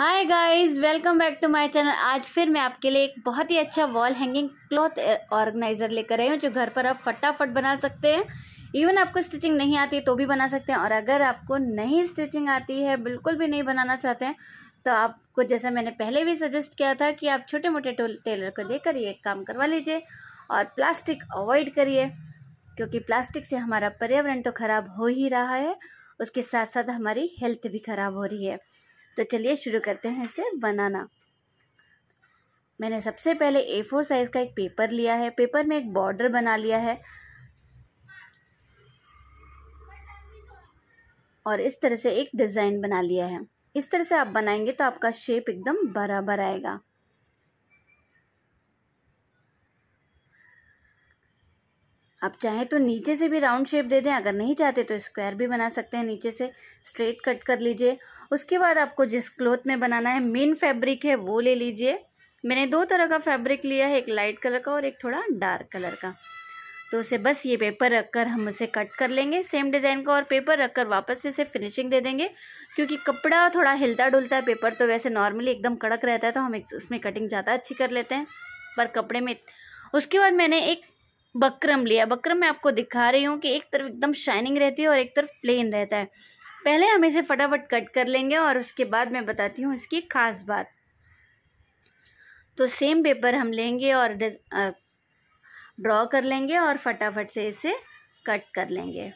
hi guys welcome back to my channel आज फिर मैं आपके लिए एक बहुत ही अच्छा वॉल हैंगिंग क्लॉथ ऑर्गेनाइज़र लेकर आई हूँ जो घर पर आप फटाफट बना सकते हैं इवन आपको स्टिचिंग नहीं आती तो भी बना सकते हैं और अगर आपको नहीं स्टिचिंग आती है बिल्कुल भी नहीं बनाना चाहते हैं तो आपको जैसा मैंने पहले भी सजेस्ट किया था कि आप छोटे मोटे टेलर को देकर ये काम करवा लीजिए और प्लास्टिक अवॉइड करिए क्योंकि प्लास्टिक से हमारा पर्यावरण तो खराब हो ही रहा है उसके साथ साथ हमारी हेल्थ भी खराब हो रही है तो चलिए शुरू करते हैं इसे बनाना मैंने सबसे पहले ए फोर साइज़ का एक पेपर लिया है पेपर में एक बॉर्डर बना लिया है और इस तरह से एक डिज़ाइन बना लिया है इस तरह से आप बनाएंगे तो आपका शेप एकदम बराबर आएगा आप चाहें तो नीचे से भी राउंड शेप दे दें अगर नहीं चाहते तो स्क्वायर भी बना सकते हैं नीचे से स्ट्रेट कट कर लीजिए उसके बाद आपको जिस क्लोथ में बनाना है मेन फैब्रिक है वो ले लीजिए मैंने दो तरह का फैब्रिक लिया है एक लाइट कलर का और एक थोड़ा डार्क कलर का तो उसे बस ये पेपर रखकर हम उसे कट कर लेंगे सेम डिज़ाइन का और पेपर रखकर वापस से इसे फिनिशिंग दे देंगे क्योंकि कपड़ा थोड़ा हिलता डुलता है पेपर तो वैसे नॉर्मली एकदम कड़क रहता है तो हम एक उसमें कटिंग ज़्यादा अच्छी कर लेते हैं पर कपड़े में उसके बाद मैंने एक बकरम लिया बकरम मैं आपको दिखा रही हूँ कि एक तरफ एकदम शाइनिंग रहती है और एक तरफ प्लेन रहता है पहले हम इसे फटाफट कट कर लेंगे और उसके बाद मैं बताती हूँ इसकी ख़ास बात तो सेम पेपर हम लेंगे और ड्रॉ कर लेंगे और फटाफट से इसे कट कर लेंगे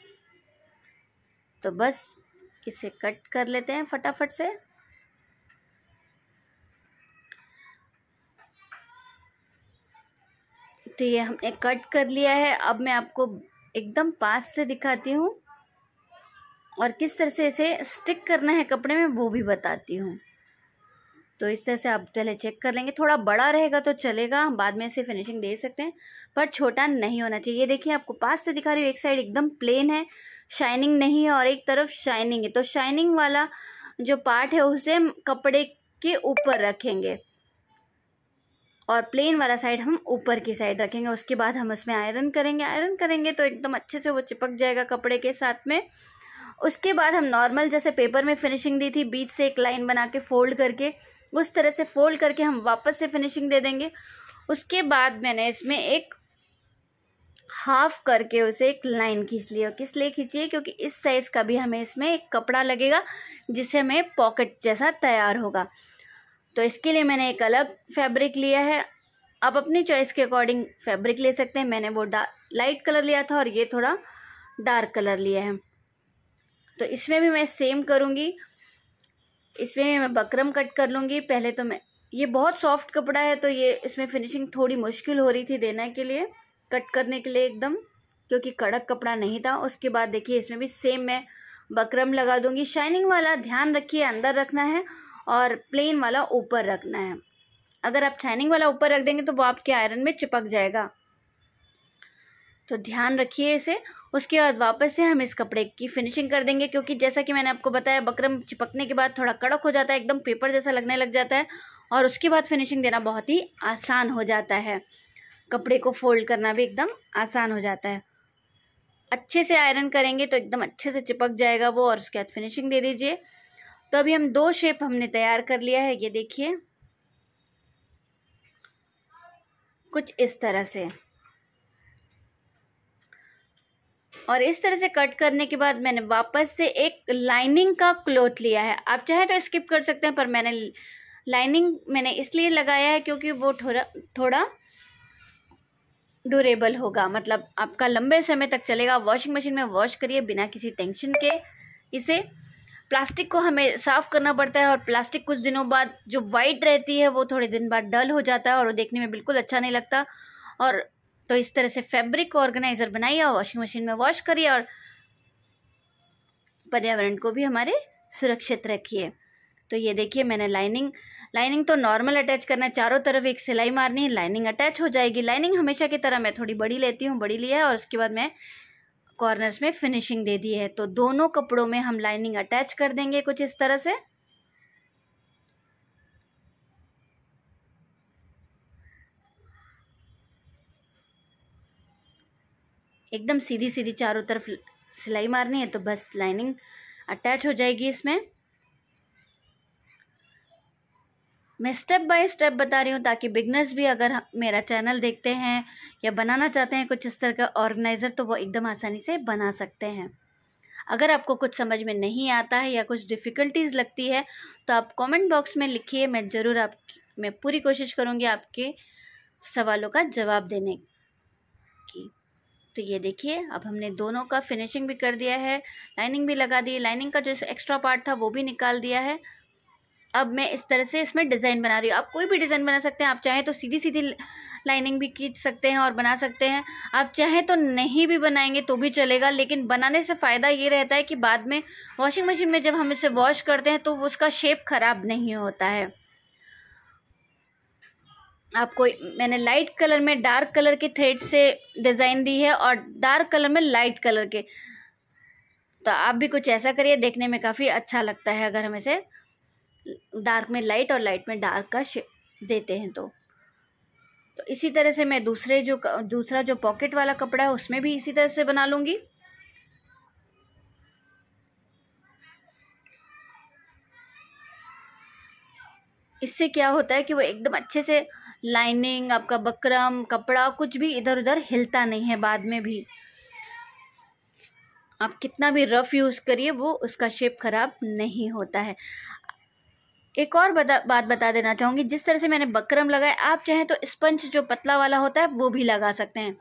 तो बस इसे कट कर लेते हैं फटाफट से तो ये हमने कट कर लिया है अब मैं आपको एकदम पास से दिखाती हूँ और किस तरह से इसे स्टिक करना है कपड़े में वो भी बताती हूँ तो इस तरह से आप पहले चेक कर लेंगे थोड़ा बड़ा रहेगा तो चलेगा बाद में इसे फिनिशिंग दे सकते हैं पर छोटा नहीं होना चाहिए ये देखिए आपको पास से दिखा रही हूँ एक साइड एकदम प्लेन है शाइनिंग नहीं है और एक तरफ शाइनिंग है तो शाइनिंग वाला जो पार्ट है उसे कपड़े के ऊपर रखेंगे और प्लेन वाला साइड हम ऊपर की साइड रखेंगे उसके बाद हम उसमें आयरन करेंगे आयरन करेंगे तो एकदम अच्छे से वो चिपक जाएगा कपड़े के साथ में उसके बाद हम नॉर्मल जैसे पेपर में फिनिशिंग दी थी बीच से एक लाइन बना के फोल्ड करके उस तरह से फोल्ड करके हम वापस से फिनिशिंग दे देंगे उसके बाद मैंने इसमें एक हाफ करके उसे एक लाइन खींच ली और किस लिए खींचिए क्योंकि इस साइज़ का भी हमें इसमें एक कपड़ा लगेगा जिससे हमें पॉकेट जैसा तैयार होगा तो इसके लिए मैंने एक अलग फैब्रिक लिया है आप अपनी चॉइस के अकॉर्डिंग फैब्रिक ले सकते हैं मैंने वो लाइट कलर लिया था और ये थोड़ा डार्क कलर लिया है तो इसमें भी मैं सेम करूँगी इसमें मैं बकरम कट कर लूँगी पहले तो मैं ये बहुत सॉफ्ट कपड़ा है तो ये इसमें फिनिशिंग थोड़ी मुश्किल हो रही थी देने के लिए कट करने के लिए एकदम क्योंकि कड़क कपड़ा नहीं था उसके बाद देखिए इसमें भी सेम मैं बकरम लगा दूँगी शाइनिंग वाला ध्यान रखिए अंदर रखना है और प्लेन वाला ऊपर रखना है अगर आप शाइनिंग वाला ऊपर रख देंगे तो वो आपके आयरन में चिपक जाएगा तो ध्यान रखिए इसे उसके बाद वापस से हम इस कपड़े की फिनिशिंग कर देंगे क्योंकि जैसा कि मैंने आपको बताया बकरम चिपकने के बाद थोड़ा कड़क हो जाता है एकदम पेपर जैसा लगने लग जाता है और उसके बाद फिनिशिंग देना बहुत ही आसान हो जाता है कपड़े को फोल्ड करना भी एकदम आसान हो जाता है अच्छे से आयरन करेंगे तो एकदम अच्छे से चिपक जाएगा वो और उसके बाद फिनिशिंग दे दीजिए तो अभी हम दो शेप हमने तैयार कर लिया है ये देखिए कुछ इस तरह से और इस तरह से कट करने के बाद मैंने वापस से एक लाइनिंग का क्लोथ लिया है आप चाहे तो स्किप कर सकते हैं पर मैंने लाइनिंग मैंने इसलिए लगाया है क्योंकि वो थोड़ा थोड़ा ड्यूरेबल होगा मतलब आपका लंबे समय तक चलेगा वॉशिंग मशीन में वॉश करिए बिना किसी टेंशन के इसे प्लास्टिक को हमें साफ़ करना पड़ता है और प्लास्टिक कुछ दिनों बाद जो वाइट रहती है वो थोड़े दिन बाद डल हो जाता है और वो देखने में बिल्कुल अच्छा नहीं लगता और तो इस तरह से फैब्रिक को ऑर्गेनाइज़र बनाइए और वॉशिंग मशीन में वॉश करिए और पर्यावरण को भी हमारे सुरक्षित रखिए तो ये देखिए मैंने लाइनिंग लाइनिंग तो नॉर्मल अटैच करना है चारों तरफ एक सिलाई मारनी है लाइनिंग अटैच हो जाएगी लाइनिंग हमेशा की तरह मैं थोड़ी बड़ी लेती हूँ बड़ी लिया है और उसके बाद मैं कॉर्नर्स में फिनिशिंग दे दी है तो दोनों कपड़ों में हम लाइनिंग अटैच कर देंगे कुछ इस तरह से एकदम सीधी सीधी चारों तरफ सिलाई मारनी है तो बस लाइनिंग अटैच हो जाएगी इसमें मैं स्टेप बाय स्टेप बता रही हूँ ताकि बिगनर्स भी अगर मेरा चैनल देखते हैं या बनाना चाहते हैं कुछ इस तरह का ऑर्गेनाइज़र तो वो एकदम आसानी से बना सकते हैं अगर आपको कुछ समझ में नहीं आता है या कुछ डिफ़िकल्टीज़ लगती है तो आप कमेंट बॉक्स में लिखिए मैं ज़रूर आप मैं पूरी कोशिश करूँगी आपके सवालों का जवाब देने की तो ये देखिए अब हमने दोनों का फिनिशिंग भी कर दिया है लाइनिंग भी लगा दी लाइनिंग का जो एक्स्ट्रा पार्ट था वो भी निकाल दिया है अब मैं इस तरह से इसमें डिज़ाइन बना रही हूँ आप कोई भी डिज़ाइन बना सकते हैं आप चाहें तो सीधी सीधी लाइनिंग भी खींच सकते हैं और बना सकते हैं आप चाहें तो नहीं भी बनाएंगे तो भी चलेगा लेकिन बनाने से फ़ायदा ये रहता है कि बाद में वॉशिंग मशीन में जब हम इसे वॉश करते हैं तो उसका शेप ख़राब नहीं होता है आपको मैंने लाइट कलर में डार्क कलर के थ्रेड से डिज़ाइन दी है और डार्क कलर में लाइट कलर के तो आप भी कुछ ऐसा करिए देखने में काफ़ी अच्छा लगता है अगर हम इसे डार्क में लाइट और लाइट में डार्क का देते हैं तो तो इसी तरह से मैं दूसरे जो दूसरा जो पॉकेट वाला कपड़ा है उसमें भी इसी तरह से बना लूँगी इससे क्या होता है कि वो एकदम अच्छे से लाइनिंग आपका बकरम कपड़ा कुछ भी इधर उधर हिलता नहीं है बाद में भी आप कितना भी रफ़ यूज़ करिए वो उसका शेप ख़राब नहीं होता है एक और बता, बात बता देना चाहूँगी जिस तरह से मैंने बकरम लगाए आप चाहें तो स्पंज जो पतला वाला होता है वो भी लगा सकते हैं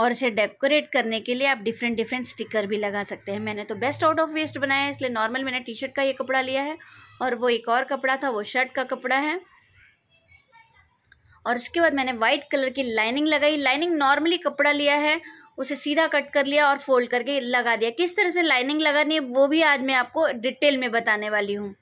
और इसे डेकोरेट करने के लिए आप डिफरेंट डिफरेंट स्टिकर भी लगा सकते हैं मैंने तो बेस्ट आउट ऑफ वेस्ट बनाया है इसलिए नॉर्मल मैंने टी शर्ट का ये कपड़ा लिया है और वो एक और कपड़ा था वो शर्ट का कपड़ा है और उसके बाद मैंने वाइट कलर की लाइनिंग लगाई लाइनिंग नॉर्मली कपड़ा लिया है उसे सीधा कट कर लिया और फोल्ड करके लगा दिया किस तरह से लाइनिंग लगानी है वो भी आज मैं आपको डिटेल में बताने वाली हूँ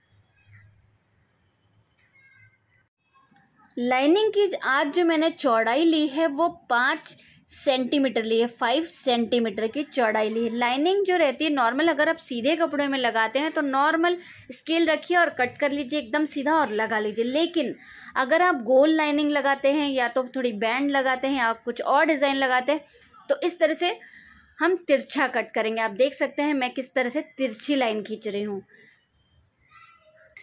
लाइनिंग की आज जो मैंने चौड़ाई ली है वो पाँच सेंटीमीटर ली है फाइव सेंटीमीटर की चौड़ाई ली है लाइनिंग जो रहती है नॉर्मल अगर आप सीधे कपड़े में लगाते हैं तो नॉर्मल स्केल रखिए और कट कर लीजिए एकदम सीधा और लगा लीजिए लेकिन अगर आप गोल लाइनिंग लगाते हैं या तो थोड़ी बैंड लगाते हैं या कुछ और डिज़ाइन लगाते हैं तो इस तरह से हम तिरछा कट करेंगे आप देख सकते हैं मैं किस तरह से तिरछी लाइन खींच रही हूँ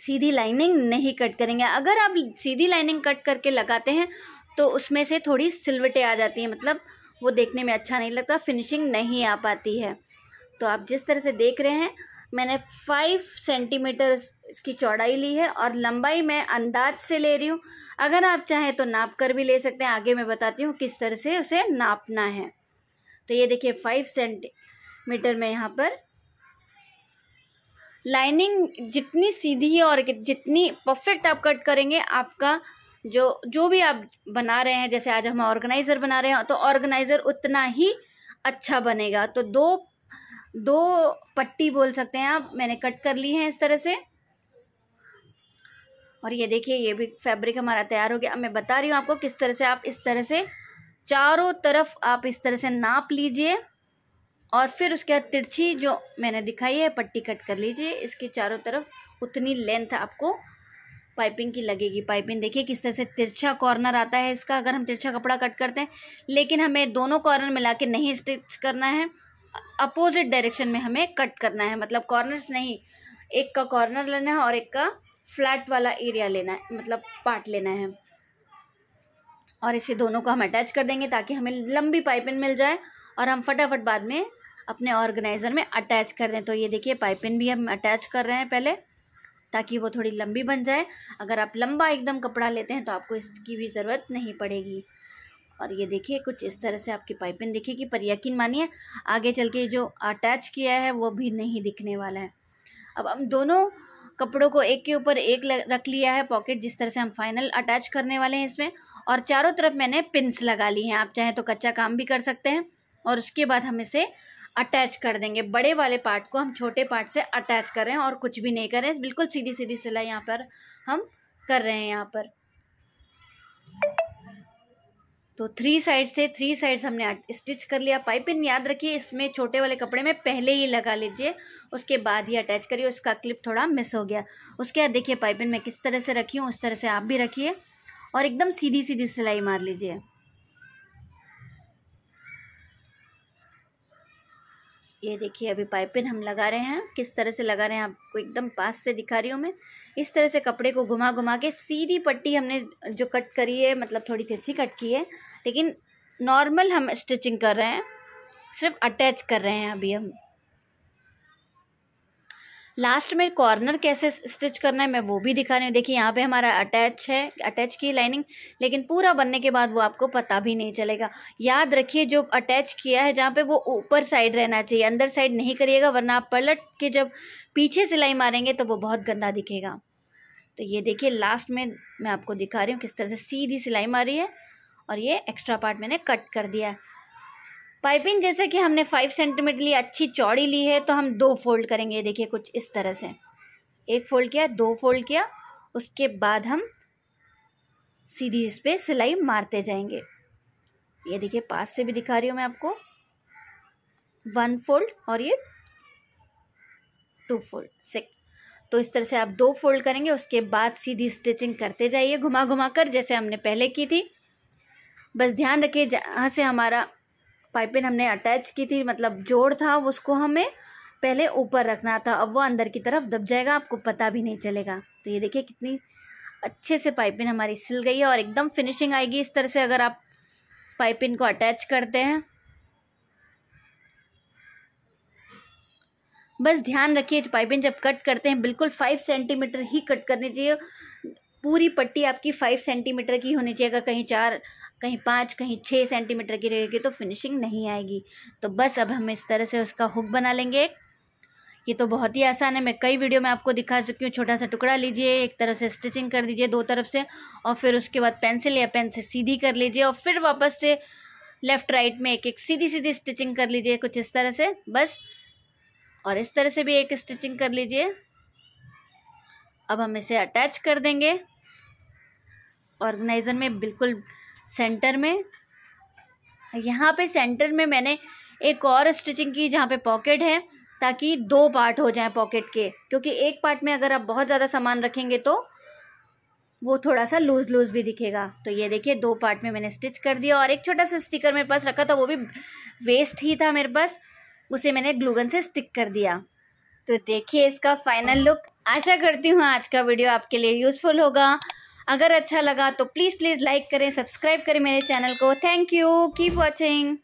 सीधी लाइनिंग नहीं कट करेंगे अगर आप सीधी लाइनिंग कट करके लगाते हैं तो उसमें से थोड़ी सिलवटें आ जाती हैं मतलब वो देखने में अच्छा नहीं लगता फिनिशिंग नहीं आ पाती है तो आप जिस तरह से देख रहे हैं मैंने फाइव सेंटीमीटर इसकी चौड़ाई ली है और लंबाई मैं अंदाज से ले रही हूँ अगर आप चाहें तो नाप कर भी ले सकते हैं आगे मैं बताती हूँ किस तरह से उसे नापना है तो ये देखिए फाइव सेंटीमीटर में यहाँ पर लाइनिंग जितनी सीधी और जितनी परफेक्ट आप कट करेंगे आपका जो जो भी आप बना रहे हैं जैसे आज हम ऑर्गेनाइज़र बना रहे हैं तो ऑर्गेनाइज़र उतना ही अच्छा बनेगा तो दो दो पट्टी बोल सकते हैं आप मैंने कट कर ली है इस तरह से और ये देखिए ये भी फैब्रिक हमारा तैयार हो गया अब मैं बता रही हूँ आपको किस तरह से आप इस तरह से चारों तरफ आप इस तरह से नाप लीजिए और फिर उसके बाद तिरछी जो मैंने दिखाई है पट्टी कट कर लीजिए इसके चारों तरफ उतनी लेंथ आपको पाइपिंग की लगेगी पाइपिंग देखिए किस तरह से तिरछा कॉर्नर आता है इसका अगर हम तिरछा कपड़ा कट करते हैं लेकिन हमें दोनों कॉर्नर मिला के नहीं स्टिच करना है अपोजिट डायरेक्शन में हमें कट करना है मतलब कॉर्नर्स नहीं एक का कॉर्नर लेना है और एक का फ्लैट वाला एरिया लेना है मतलब पार्ट लेना है और इसे दोनों को हम अटैच कर देंगे ताकि हमें लंबी पाइपिन मिल जाए और हम फटाफट बाद में अपने ऑर्गेनाइज़र में अटैच कर दें तो ये देखिए पाइपिन भी हम अटैच कर रहे हैं पहले ताकि वो थोड़ी लंबी बन जाए अगर आप लंबा एकदम कपड़ा लेते हैं तो आपको इसकी भी ज़रूरत नहीं पड़ेगी और ये देखिए कुछ इस तरह से आपकी पाइपिन कि पर यकीन मानिए आगे चल के जो अटैच किया है वो भी नहीं दिखने वाला है अब हम दोनों कपड़ों को एक के ऊपर एक रख लिया है पॉकेट जिस तरह से हम फाइनल अटैच करने वाले हैं इसमें और चारों तरफ मैंने पिंस लगा ली हैं आप चाहें तो कच्चा काम भी कर सकते हैं और उसके बाद हम इसे अटैच कर देंगे बड़े वाले पार्ट को हम छोटे पार्ट से अटैच करें और कुछ भी नहीं करें बिल्कुल सीधी सीधी सिलाई यहाँ पर हम कर रहे हैं यहाँ पर तो थ्री साइड से थ्री साइड्स हमने स्टिच कर लिया पाइपिन याद रखिए इसमें छोटे वाले कपड़े में पहले ही लगा लीजिए उसके बाद ही अटैच करिए उसका क्लिप थोड़ा मिस हो गया उसके बाद देखिए पाइपिन मैं किस तरह से रखी हूँ उस तरह से आप भी रखिए और एकदम सीधी सीधी सिलाई मार लीजिए ये देखिए अभी पाइपिन हम लगा रहे हैं किस तरह से लगा रहे हैं आपको एकदम पास से दिखा रही हूँ मैं इस तरह से कपड़े को घुमा घुमा के सीधी पट्टी हमने जो कट करी है मतलब थोड़ी तिरछी कट की है लेकिन नॉर्मल हम स्टिचिंग कर रहे हैं सिर्फ अटैच कर रहे हैं अभी हम लास्ट में कॉर्नर कैसे स्टिच करना है मैं वो भी दिखा रही हूँ देखिए यहाँ पे हमारा अटैच है अटैच की लाइनिंग लेकिन पूरा बनने के बाद वो आपको पता भी नहीं चलेगा याद रखिए जो अटैच किया है जहाँ पे वो ऊपर साइड रहना चाहिए अंदर साइड नहीं करिएगा वरना आप पलट के जब पीछे सिलाई मारेंगे तो वो बहुत गंदा दिखेगा तो ये देखिए लास्ट में मैं आपको दिखा रही हूँ किस तरह से सीधी सिलाई मारी है और ये एक्स्ट्रा पार्ट मैंने कट कर दिया है पाइपिंग जैसे कि हमने फाइव सेंटीमीटर ली अच्छी चौड़ी ली है तो हम दो फोल्ड करेंगे ये देखिए कुछ इस तरह से एक फोल्ड किया दो फोल्ड किया उसके बाद हम सीधी इस पर सिलाई मारते जाएंगे ये देखिए पास से भी दिखा रही हूँ मैं आपको वन फोल्ड और ये टू फोल्ड सिक्स तो इस तरह से आप दो फोल्ड करेंगे उसके बाद सीधी स्टिचिंग करते जाइए घुमा घुमा कर जैसे हमने पहले की थी बस ध्यान रखिए जहाँ से हमारा पाइपिन हमने अटैच की थी मतलब जोड़ था उसको हमें पहले ऊपर रखना था अब वो अंदर की तरफ दब जाएगा आपको पता भी नहीं चलेगा तो ये देखिए कितनी अच्छे से पाइपिन हमारी सिल गई है और एकदम फिनिशिंग आएगी इस तरह से अगर आप पाइपिन को अटैच करते हैं बस ध्यान रखिए पाइपिंग जब कट करते हैं बिल्कुल फाइव सेंटीमीटर ही कट करनी चाहिए पूरी पट्टी आपकी फाइव सेंटीमीटर की होनी चाहिए अगर कहीं चार कहीं पाँच कहीं छः सेंटीमीटर की रहेगी तो फिनिशिंग नहीं आएगी तो बस अब हम इस तरह से उसका हुक बना लेंगे ये तो बहुत ही आसान है मैं कई वीडियो में आपको दिखा चुकी हूँ छोटा सा टुकड़ा लीजिए एक तरफ से स्टिचिंग कर दीजिए दो तरफ से और फिर उसके बाद पेंसिल या पेन से सीधी कर लीजिए और फिर वापस से लेफ़्ट राइट में एक एक सीधी सीधी स्टिचिंग कर लीजिए कुछ इस तरह से बस और इस तरह से भी एक स्टिचिंग कर लीजिए अब हम इसे अटैच कर देंगे ऑर्गेनाइज़र में बिल्कुल सेंटर में यहाँ पे सेंटर में मैंने एक और स्टिचिंग की जहाँ पे पॉकेट है ताकि दो पार्ट हो जाए पॉकेट के क्योंकि एक पार्ट में अगर आप बहुत ज़्यादा सामान रखेंगे तो वो थोड़ा सा लूज़ लूज़ भी दिखेगा तो ये देखिए दो पार्ट में मैंने स्टिच कर दिया और एक छोटा सा स्टिकर मेरे पास रखा था वो भी वेस्ट ही था मेरे पास उसे मैंने ग्लूगन से स्टिक कर दिया तो देखिए इसका फाइनल लुक आशा करती हूँ आज का वीडियो आपके लिए यूज़फुल होगा अगर अच्छा लगा तो प्लीज़ प्लीज़ लाइक करें सब्सक्राइब करें मेरे चैनल को थैंक यू कीप वॉचिंग